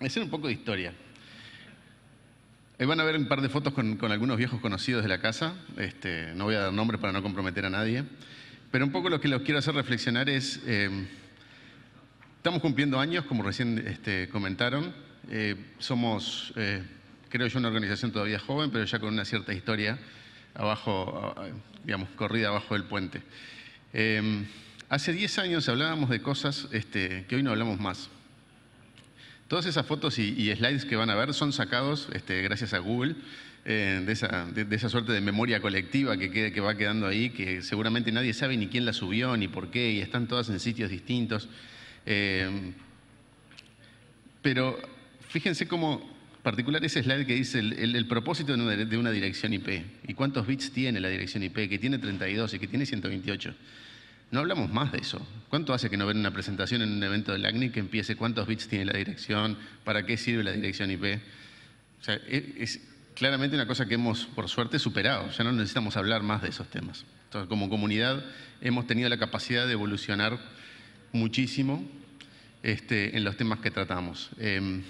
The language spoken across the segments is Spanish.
Hacer un poco de historia. Ahí eh, van a ver un par de fotos con, algunos viejos conocidos de la casa. Este, no voy a dar nombres para no comprometer a nadie. Pero un poco lo que los quiero hacer reflexionar es, eh, estamos cumpliendo años, como recién este, comentaron. Eh, somos, creo yo, una organización todavía joven, pero ya con una cierta historia abajo, digamos, corrida abajo del puente. hace 10 años hablábamos de cosas este, que hoy no hablamos más. Todas esas fotos y, slides que van a ver son sacados, este, gracias a Google, eh, de, esa, suerte de memoria colectiva que, que va quedando ahí, que seguramente nadie sabe ni quién la subió, ni por qué, y están todas en sitios distintos. Eh, pero fíjense cómo particular ese slide que dice el, propósito de una, de una dirección IP y cuántos bits tiene la dirección IP, que tiene 32 y que tiene 128. No hablamos más de eso. ¿Cuánto hace que no ven una presentación en un evento del ACNI que empiece cuántos bits tiene la dirección, para qué sirve la dirección IP? O sea, e, es claramente una cosa que hemos, por suerte, superado. Ya no necesitamos hablar más de esos temas. Entonces, como comunidad hemos tenido la capacidad de evolucionar muchísimo este, en los temas que tratamos. Em,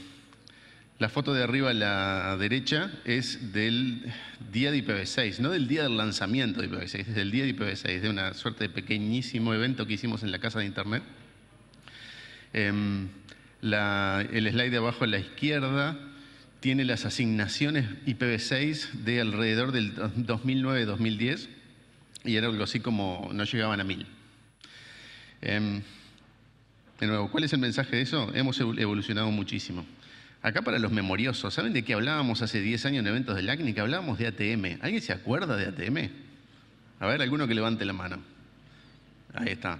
la foto de arriba a la derecha es del día de IPv6, no del día del lanzamiento de IPv6, es del día de IPv6, de una suerte de pequeñísimo evento que hicimos en la casa de Internet. Em, el slide de abajo a la izquierda tiene las asignaciones IPv6 de alrededor del 2009-2010 y era algo así como no llegaban a mil. Em, de nuevo, ¿cuál es el mensaje de eso? Hemos evolucionado muchísimo. Acá para los memoriosos, ¿saben de qué hablábamos hace 10 años en eventos de LACNIC? Que hablábamos de ATM. ¿Alguien se acuerda de ATM? A ver, alguno que levante la mano. Ahí está.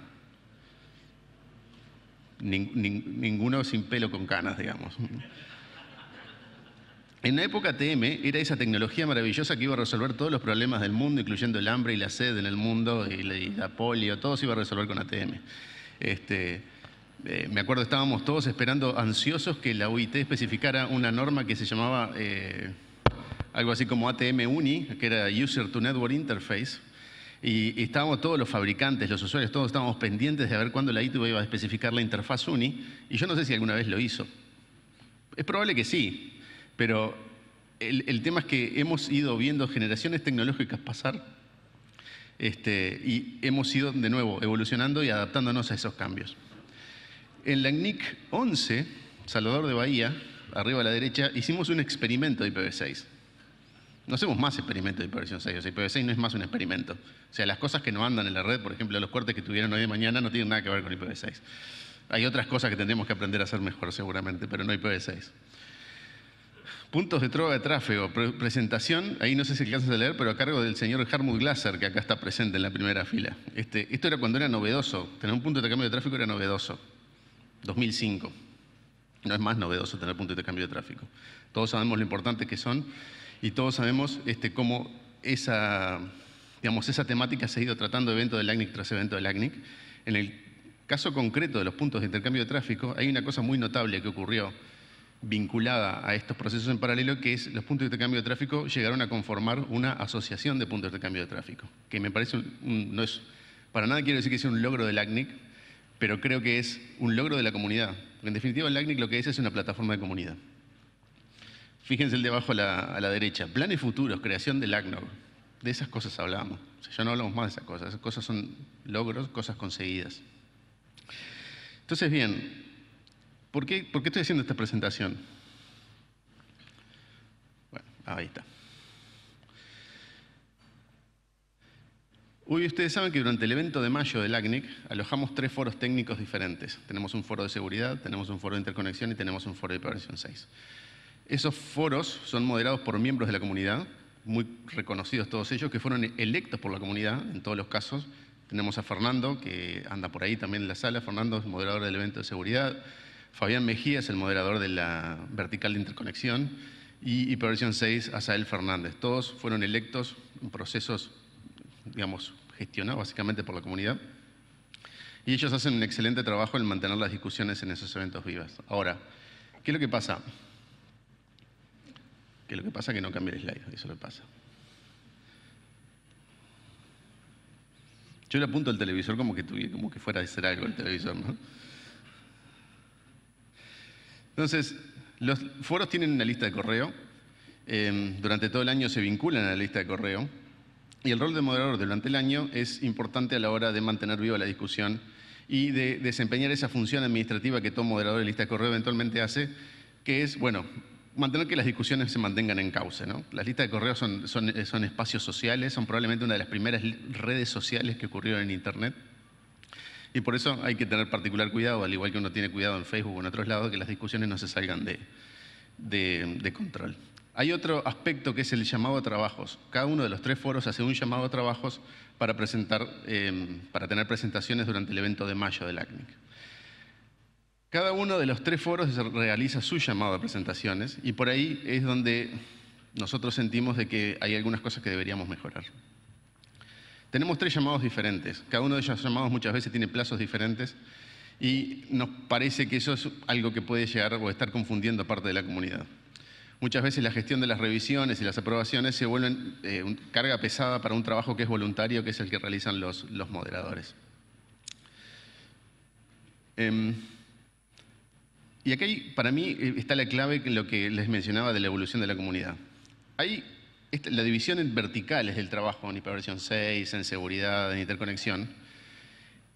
ninguno sin pelo con canas, digamos. En la época ATM era esa tecnología maravillosa que iba a resolver todos los problemas del mundo, incluyendo el hambre y la sed en el mundo y la, y la polio, todo se iba a resolver con ATM. Este, eh, me acuerdo, estábamos todos esperando ansiosos que la UIT especificara una norma que se llamaba eh, algo así como ATM Uni, que era User to Network Interface, y, estábamos todos los fabricantes, los usuarios, todos estábamos pendientes de ver cuándo la ITU iba a especificar la interfaz UNI, y yo no sé si alguna vez lo hizo. Es probable que sí, pero el, tema es que hemos ido viendo generaciones tecnológicas pasar este, y hemos ido de nuevo evolucionando y adaptándonos a esos cambios. En la NIC 11, Salvador de Bahía, arriba a la derecha, hicimos un experimento de IPv6. No hacemos más experimentos de IPv6, o sea, IPv6 no es más un experimento. O sea, las cosas que no andan en la red, por ejemplo, los cortes que tuvieron hoy de mañana no tienen nada que ver con IPv6. Hay otras cosas que tendríamos que aprender a hacer mejor seguramente, pero no IPv6. Puntos de trova de tráfico, presentación, ahí no sé si alcanzas a leer, pero a cargo del señor Harmut Glaser, que acá está presente en la primera fila. Este, esto era cuando era novedoso. Tener un punto de cambio de tráfico era novedoso. 2005. No es más novedoso tener puntos de intercambio de tráfico. Todos sabemos lo importantes que son y todos sabemos este, cómo esa, digamos, esa temática se ha ido tratando evento del ACNIC tras evento del ACNIC. En el caso concreto de los puntos de intercambio de tráfico, hay una cosa muy notable que ocurrió vinculada a estos procesos en paralelo, que es los puntos de intercambio de tráfico llegaron a conformar una asociación de puntos de intercambio de tráfico, que me parece, no es, para nada quiero decir que sea un logro del ACNIC, pero creo que es un logro de la comunidad. Porque en definitiva, el LACNIC lo que es es una plataforma de comunidad. Fíjense el de abajo a la, derecha. Planes futuros, creación del LACNOG. De esas cosas hablamos. ya no hablamos más de esas cosas. Esas cosas son logros, cosas conseguidas. Entonces, bien, ¿por qué, por qué estoy haciendo esta presentación? Bueno, ahí está. Uy, ustedes saben que durante el evento de mayo del ACNIC alojamos tres foros técnicos diferentes. Tenemos un foro de seguridad, tenemos un foro de interconexión y tenemos un foro de prevención 6. Esos foros son moderados por miembros de la comunidad, muy reconocidos todos ellos, que fueron electos por la comunidad en todos los casos. Tenemos a Fernando, que anda por ahí también en la sala. Fernando es moderador del evento de seguridad. Fabián Mejía es el moderador de la vertical de interconexión. Y, y 6, Asael Fernández. Todos fueron electos en procesos digamos, gestionado básicamente por la comunidad. Y ellos hacen un excelente trabajo en mantener las discusiones en esos eventos vivas. Ahora, ¿qué es lo que pasa? es lo que pasa que no cambia el slide, eso es lo pasa. Yo le apunto al televisor como que, tuviera, como que fuera de ser algo el televisor, Entonces, los foros tienen una lista de correo. Eh, durante todo el año se vinculan a la lista de correo. Y el rol de moderador durante el año es importante a la hora de mantener viva la discusión y de desempeñar esa función administrativa que todo moderador de lista de correo eventualmente hace, que es, bueno, mantener que las discusiones se mantengan en cauce. Las listas de correo son, espacios sociales, son probablemente una de las primeras redes sociales que ocurrieron en Internet. Y por eso hay que tener particular cuidado, al igual que uno tiene cuidado en Facebook o en otros lados, que las discusiones no se salgan de control. Hay otro aspecto que es el llamado a trabajos. Cada uno de los tres foros hace un llamado a trabajos para, em, para tener presentaciones durante el evento de mayo del ACNIC. Cada uno de los tres foros realiza su llamado a presentaciones y por ahí es donde nosotros sentimos de que hay algunas cosas que deberíamos mejorar. Tenemos tres llamados diferentes. Cada uno de esos llamados muchas veces tiene plazos diferentes y nos parece que eso es algo que puede llegar o estar confundiendo a parte de la comunidad. Muchas veces la gestión de las revisiones y las aprobaciones se vuelven eh, carga pesada para un trabajo que es voluntario, que es el que realizan los, moderadores. Em, y aquí, para mí, eh, está la clave en lo que les mencionaba de la evolución de la comunidad. Hay la división en verticales del trabajo en ipv 6, en seguridad, en interconexión,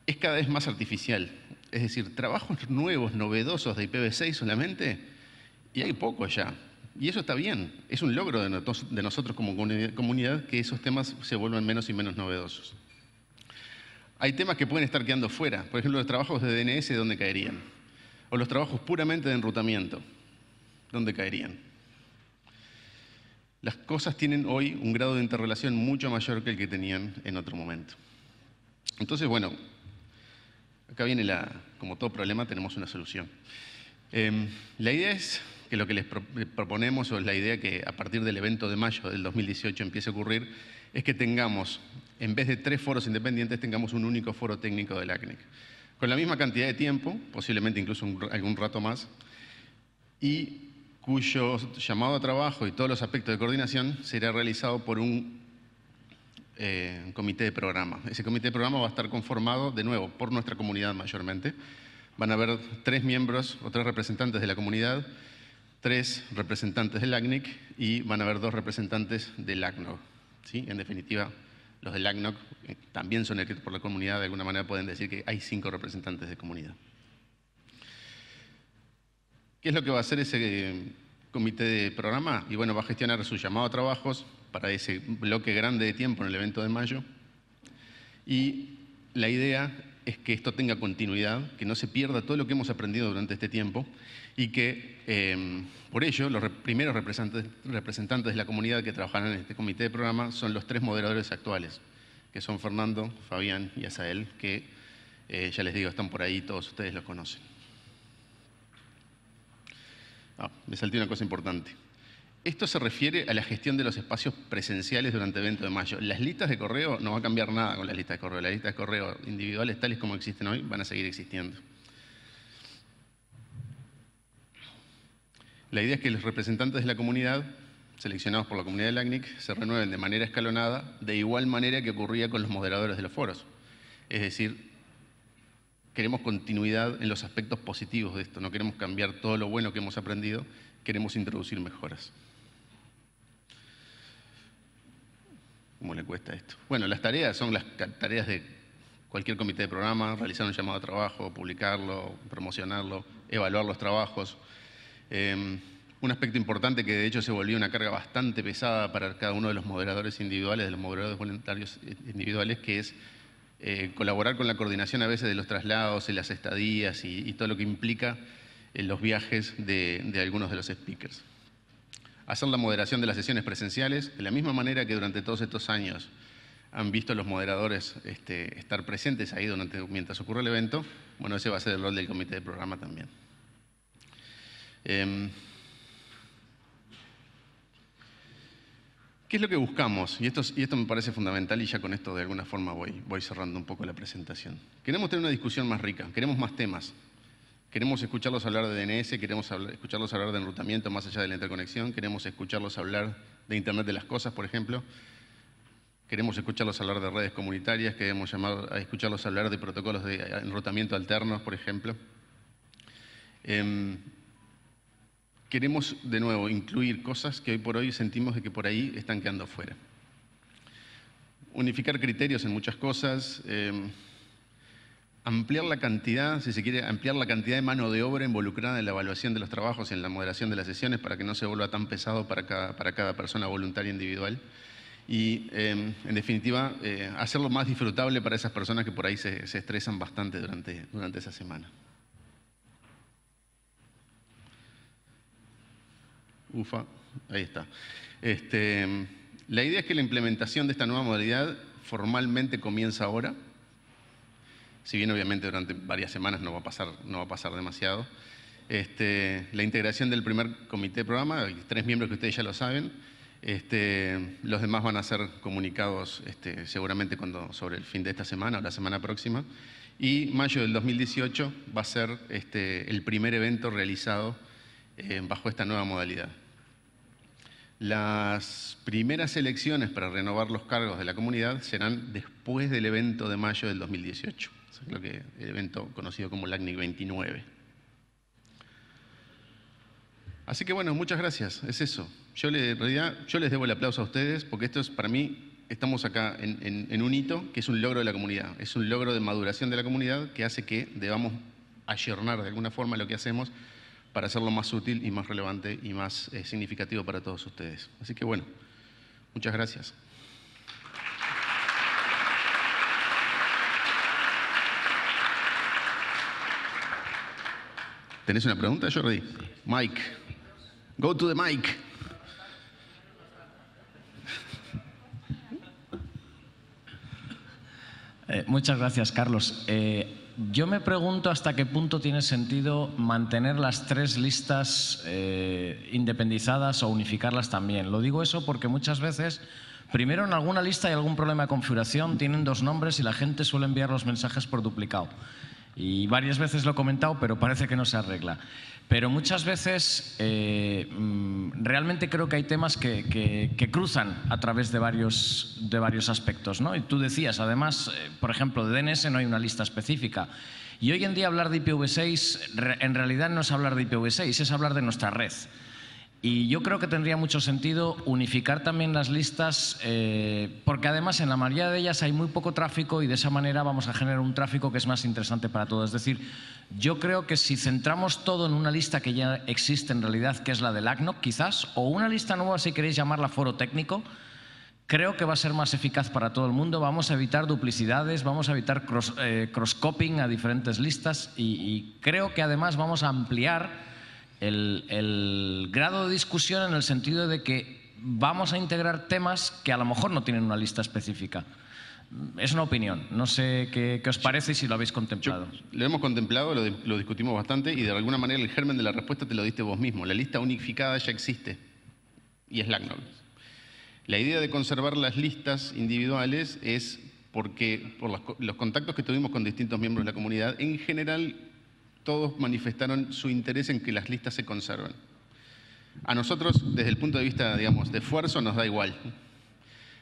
es cada vez más artificial. Es decir, trabajos nuevos, novedosos de IPv6 solamente, y hay pocos ya. Y eso está bien, es un logro de, nosotros como comunidad que esos temas se vuelvan menos y menos novedosos. Hay temas que pueden estar quedando fuera, por ejemplo, los trabajos de DNS, ¿dónde caerían? O los trabajos puramente de enrutamiento, ¿dónde caerían? Las cosas tienen hoy un grado de interrelación mucho mayor que el que tenían en otro momento. Entonces, bueno, acá viene la, como todo problema, tenemos una solución. Em, la idea es que lo que les proponemos, o es la idea que a partir del evento de mayo del 2018 empiece a ocurrir, es que tengamos, en vez de tres foros independientes, tengamos un único foro técnico del ACNIC. Con la misma cantidad de tiempo, posiblemente incluso algún rato más, y cuyo llamado a trabajo y todos los aspectos de coordinación será realizado por un eh, comité de programa. Ese comité de programa va a estar conformado, de nuevo, por nuestra comunidad mayormente. Van a haber tres miembros o tres representantes de la comunidad tres representantes del ACNIC y van a haber dos representantes del ACNOC. ¿sí? En definitiva, los del ACNOC eh, también son escritos por la comunidad, de alguna manera pueden decir que hay cinco representantes de comunidad. ¿Qué es lo que va a hacer ese eh, comité de programa? Y bueno, va a gestionar su llamado a trabajos para ese bloque grande de tiempo en el evento de mayo. Y la idea es que esto tenga continuidad, que no se pierda todo lo que hemos aprendido durante este tiempo y que eh, por ello los primeros representantes, representantes de la comunidad que trabajarán en este comité de programa son los tres moderadores actuales, que son Fernando, Fabián y Asael, que eh, ya les digo, están por ahí, todos ustedes los conocen. Ah, me salté una cosa importante. Esto se refiere a la gestión de los espacios presenciales durante el evento de mayo. Las listas de correo no va a cambiar nada con las listas de correo. Las listas de correo individuales tales como existen hoy van a seguir existiendo. La idea es que los representantes de la comunidad, seleccionados por la comunidad de LACNIC, se renueven de manera escalonada, de igual manera que ocurría con los moderadores de los foros. Es decir, queremos continuidad en los aspectos positivos de esto, no queremos cambiar todo lo bueno que hemos aprendido, queremos introducir mejoras. ¿Cómo le cuesta esto? Bueno, las tareas son las tareas de cualquier comité de programa, realizar un llamado a trabajo, publicarlo, promocionarlo, evaluar los trabajos. Em, un aspecto importante que de hecho se volvió una carga bastante pesada para cada uno de los moderadores individuales, de los moderadores voluntarios individuales, que es eh, colaborar con la coordinación a veces de los traslados de las estadías y, todo lo que implica en eh, los viajes de, de algunos de los speakers hacer la moderación de las sesiones presenciales de la misma manera que durante todos estos años han visto los moderadores este, estar presentes ahí durante, mientras ocurre el evento, bueno, ese va a ser el rol del comité de programa también. Em, ¿Qué es lo que buscamos? Y esto, y esto, me parece fundamental y ya con esto de alguna forma voy, voy cerrando un poco la presentación. Queremos tener una discusión más rica, queremos más temas, Queremos escucharlos hablar de DNS, queremos escucharlos hablar de enrutamiento más allá de la interconexión, queremos escucharlos hablar de Internet de las Cosas, por ejemplo. Queremos escucharlos hablar de redes comunitarias, queremos llamar escucharlos hablar de protocolos de enrutamiento alternos, por ejemplo. Em, queremos, de nuevo, incluir cosas que hoy por hoy sentimos de que por ahí están quedando fuera. Unificar criterios en muchas cosas. Eh, ampliar la cantidad, si se quiere, ampliar la cantidad de mano de obra involucrada en la evaluación de los trabajos y en la moderación de las sesiones para que no se vuelva tan pesado para cada, persona voluntaria individual. Y, em, en definitiva, eh, hacerlo más disfrutable para esas personas que por ahí se, estresan bastante durante, esa semana. Ufa, ahí está. Este, la idea es que la implementación de esta nueva modalidad formalmente comienza ahora si bien obviamente durante varias semanas no va a pasar, no va a pasar demasiado. Este, la integración del primer comité de programa, hay tres miembros que ustedes ya lo saben, este, los demás van a ser comunicados este, seguramente sobre el fin de esta semana o la semana próxima. Y mayo del 2018 va a ser el primer evento realizado eh, bajo esta nueva modalidad. Las primeras elecciones para renovar los cargos de la comunidad serán después del evento de mayo del 2018 lo que, el evento conocido como LACNIC 29. Así que bueno, muchas gracias, es eso. Yo les, debo el aplauso a ustedes porque esto es para mí, estamos acá en, un hito que es un logro de la comunidad, es un logro de maduración de la comunidad que hace que debamos ayornar de alguna forma lo que hacemos para hacerlo más útil y más relevante y más eh, significativo para todos ustedes. Así que bueno, muchas gracias. ¿Tenés una pregunta, Jordi? Mike. Go to the mic. Eh, muchas gracias, Carlos. Eh, yo me pregunto hasta qué punto tiene sentido mantener las tres listas eh, independizadas o unificarlas también. Lo digo eso porque muchas veces, primero en alguna lista hay algún problema de configuración, tienen dos nombres y la gente suele enviar los mensajes por duplicado. Y varias veces lo he comentado, pero parece que no se arregla. Pero muchas veces eh, mm, realmente creo que hay temas que, cruzan a través de varios, de varios aspectos. ¿no? Y tú decías, además, eh, por ejemplo, de DNS no hay una lista específica. Y hoy en día hablar de IPv6 en realidad no es hablar de IPv6, es hablar de nuestra red. Y yo creo que tendría mucho sentido unificar también las listas, eh, porque además en la mayoría de ellas hay muy poco tráfico y de esa manera vamos a generar un tráfico que es más interesante para todos. Es decir, yo creo que si centramos todo en una lista que ya existe en realidad, que es la del ACNOC quizás, o una lista nueva si queréis llamarla foro técnico, creo que va a ser más eficaz para todo el mundo. Vamos a evitar duplicidades, vamos a evitar cross, eh, a diferentes listas y creo que además vamos a ampliar el, grado de discusión en el sentido de que vamos a integrar temas que a lo mejor no tienen una lista específica. Es una opinión. No sé qué, os parece y si lo habéis contemplado. lo hemos contemplado, lo, discutimos bastante y de alguna manera el germen de la respuesta te lo diste vos mismo. La lista unificada ya existe y es noble. La idea de conservar las listas individuales es porque por los contactos que tuvimos con distintos miembros de la comunidad, en general todos manifestaron su interés en que las listas se conserven. A nosotros, desde el punto de vista, digamos, de esfuerzo, nos da igual.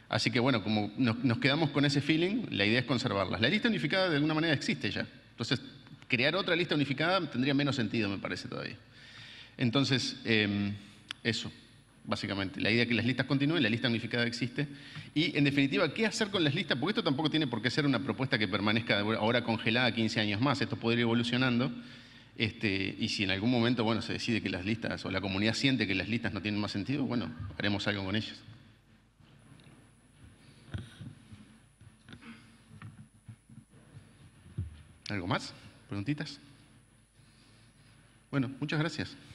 Así que bueno, como nos, quedamos con ese feeling, la idea es conservarlas. La lista unificada de alguna manera existe ya. Entonces, crear otra lista unificada tendría menos sentido, me parece todavía. Entonces, em, eso básicamente. La idea que las listas continúen, la lista unificada existe. Y, en definitiva, ¿qué hacer con las listas? Porque esto tampoco tiene por qué ser una propuesta que permanezca ahora congelada 15 años más. Esto podría ir evolucionando. Este, y si en algún momento bueno, se decide que las listas, o la comunidad siente que las listas no tienen más sentido, bueno, haremos algo con ellas. ¿Algo más? ¿Preguntitas? Bueno, muchas gracias.